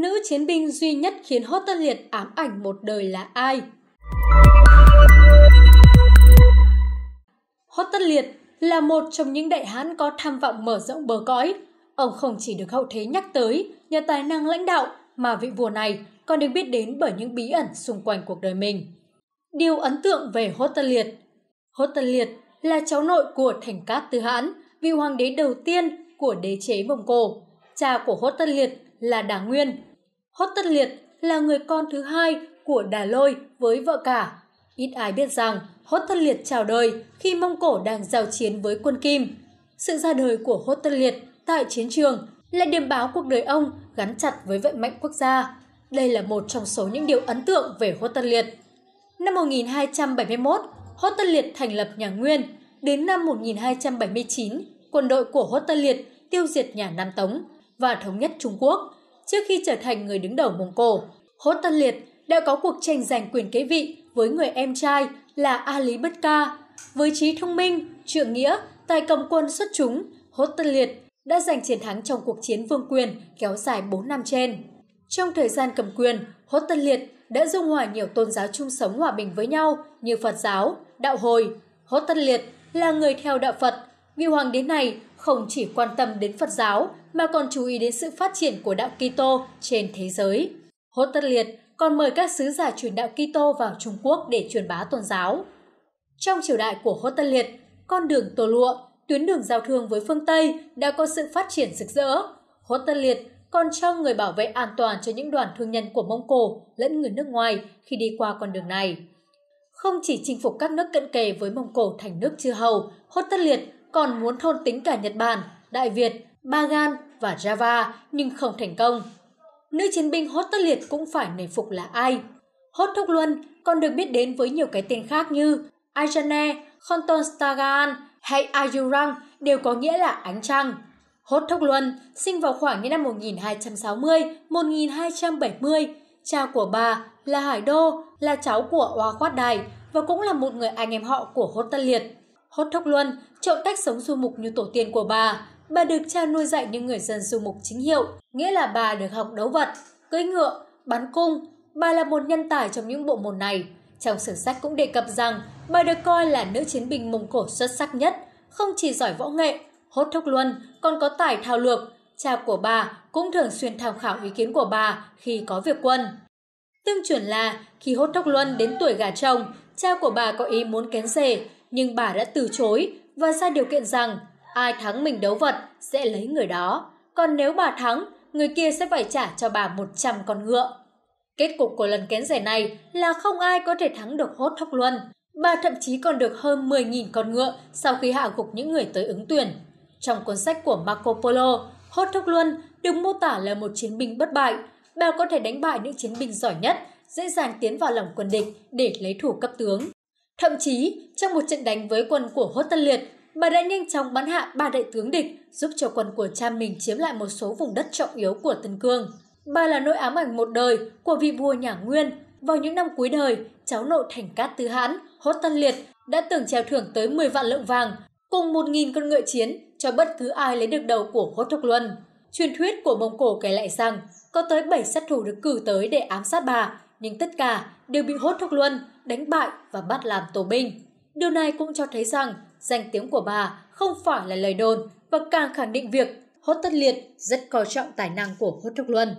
nữ chiến binh duy nhất khiến Hốt Tất Liệt ám ảnh một đời là ai? Hốt Tất Liệt là một trong những đại hán có tham vọng mở rộng bờ cõi. Ông không chỉ được hậu thế nhắc tới nhờ tài năng lãnh đạo mà vị vua này còn được biết đến bởi những bí ẩn xung quanh cuộc đời mình. Điều ấn tượng về Hốt Tân Liệt Hốt Tân Liệt là cháu nội của Thành Cát Tư Hãn, vị hoàng đế đầu tiên của đế chế Mông Cổ. Cha của Hốt Tân Liệt là Đà Nguyên, Hót Tất Liệt là người con thứ hai của Đà Lôi với vợ cả. Ít ai biết rằng Hót Tất Liệt chào đời khi Mông Cổ đang giao chiến với quân Kim. Sự ra đời của Hót Tất Liệt tại chiến trường là điểm báo cuộc đời ông gắn chặt với vận mệnh quốc gia. Đây là một trong số những điều ấn tượng về Hót Tất Liệt. Năm 1271, Hót Tất Liệt thành lập nhà Nguyên. Đến năm 1279, quân đội của Hót Tất Liệt tiêu diệt nhà Nam Tống và thống nhất Trung Quốc – trước khi trở thành người đứng đầu Mông Cổ. Hốt Tân Liệt đã có cuộc tranh giành quyền kế vị với người em trai là A Lý Bất Ca. Với trí thông minh, trượng nghĩa, tài cầm quân xuất chúng, Hốt Tân Liệt đã giành chiến thắng trong cuộc chiến vương quyền kéo dài 4 năm trên. Trong thời gian cầm quyền, Hốt Tân Liệt đã dung hòa nhiều tôn giáo chung sống hòa bình với nhau như Phật giáo, Đạo Hồi. Hốt Tân Liệt là người theo đạo Phật, Vị hoàng đế này không chỉ quan tâm đến Phật giáo mà còn chú ý đến sự phát triển của đạo Kitô trên thế giới. Hốt Tất Liệt còn mời các sứ giả truyền đạo Kitô vào Trung Quốc để truyền bá tôn giáo. Trong triều đại của Hốt Tân Liệt, con đường Tô Lụa, tuyến đường giao thương với phương Tây đã có sự phát triển rực rỡ. Hốt Tân Liệt còn cho người bảo vệ an toàn cho những đoàn thương nhân của Mông Cổ lẫn người nước ngoài khi đi qua con đường này. Không chỉ chinh phục các nước cận kề với Mông Cổ thành nước chư hầu, Hốt Tân Liệt còn muốn thôn tính cả Nhật Bản, Đại Việt, Bagan và Java nhưng không thành công. Nữ chiến binh Hốt Tất Liệt cũng phải nể phục là ai. Hốt Thúc Luân còn được biết đến với nhiều cái tên khác như Ajane, Khontonstagan hay Ayurang đều có nghĩa là ánh trăng. Hốt Thúc Luân sinh vào khoảng những năm 1260-1270. Cha của bà là Hải Đô, là cháu của Oa Khoát Đài và cũng là một người anh em họ của Hốt Tân Liệt hốt thóc luân, trộn cách sống du mục như tổ tiên của bà. Bà được cha nuôi dạy như người dân du mục chính hiệu, nghĩa là bà được học đấu vật, cưỡi ngựa, bắn cung. Bà là một nhân tài trong những bộ môn này. Trong sử sách cũng đề cập rằng bà được coi là nữ chiến binh Mông Cổ xuất sắc nhất, không chỉ giỏi võ nghệ, hốt thốc luân còn có tài thao lược. Cha của bà cũng thường xuyên tham khảo ý kiến của bà khi có việc quân. Tương truyền là khi hốt thốc luân đến tuổi gả chồng, cha của bà có ý muốn kén rể, nhưng bà đã từ chối và ra điều kiện rằng ai thắng mình đấu vật sẽ lấy người đó. Còn nếu bà thắng, người kia sẽ phải trả cho bà 100 con ngựa. Kết cục của lần kén rẻ này là không ai có thể thắng được hốt thóc luân. Bà thậm chí còn được hơn 10.000 con ngựa sau khi hạ gục những người tới ứng tuyển. Trong cuốn sách của Marco Polo, Hốt Thóc Luân được mô tả là một chiến binh bất bại. Bà có thể đánh bại những chiến binh giỏi nhất, dễ dàng tiến vào lòng quân địch để lấy thủ cấp tướng. Thậm chí, trong một trận đánh với quân của Hốt Tân Liệt, bà đã nhanh chóng bắn hạ ba đại tướng địch giúp cho quân của cha mình chiếm lại một số vùng đất trọng yếu của Tân Cương. Bà là nỗi ám ảnh một đời của vị vua nhà Nguyên. Vào những năm cuối đời, cháu nội thành cát Tư hãn, Hốt Tân Liệt đã từng treo thưởng tới 10 vạn lượng vàng, cùng 1.000 con ngựa chiến cho bất cứ ai lấy được đầu của Hốt Thục Luân. Truyền thuyết của Mông Cổ kể lại rằng có tới 7 sát thủ được cử tới để ám sát bà, nhưng tất cả đều bị hốt thuốc luân, đánh bại và bắt làm tù binh. Điều này cũng cho thấy rằng danh tiếng của bà không phải là lời đồn và càng khẳng định việc Hốt Tất Liệt rất coi trọng tài năng của Hốt Thuốc Luân.